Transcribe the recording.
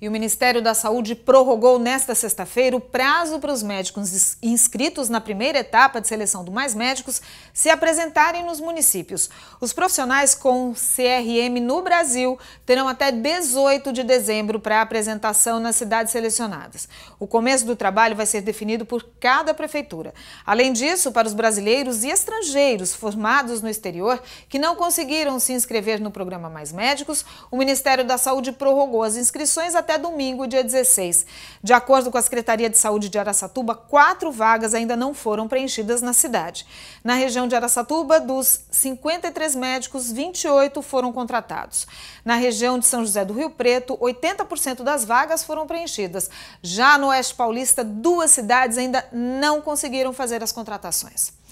E o Ministério da Saúde prorrogou nesta sexta-feira o prazo para os médicos inscritos na primeira etapa de seleção do Mais Médicos se apresentarem nos municípios. Os profissionais com CRM no Brasil terão até 18 de dezembro para apresentação nas cidades selecionadas. O começo do trabalho vai ser definido por cada prefeitura. Além disso, para os brasileiros e estrangeiros formados no exterior que não conseguiram se inscrever no programa Mais Médicos, o Ministério da Saúde prorrogou as inscrições até até domingo, dia 16. De acordo com a Secretaria de Saúde de Araçatuba, quatro vagas ainda não foram preenchidas na cidade. Na região de Araçatuba, dos 53 médicos, 28 foram contratados. Na região de São José do Rio Preto, 80% das vagas foram preenchidas. Já no Oeste Paulista, duas cidades ainda não conseguiram fazer as contratações.